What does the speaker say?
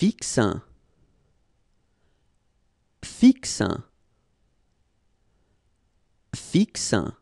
fixe fixe fixe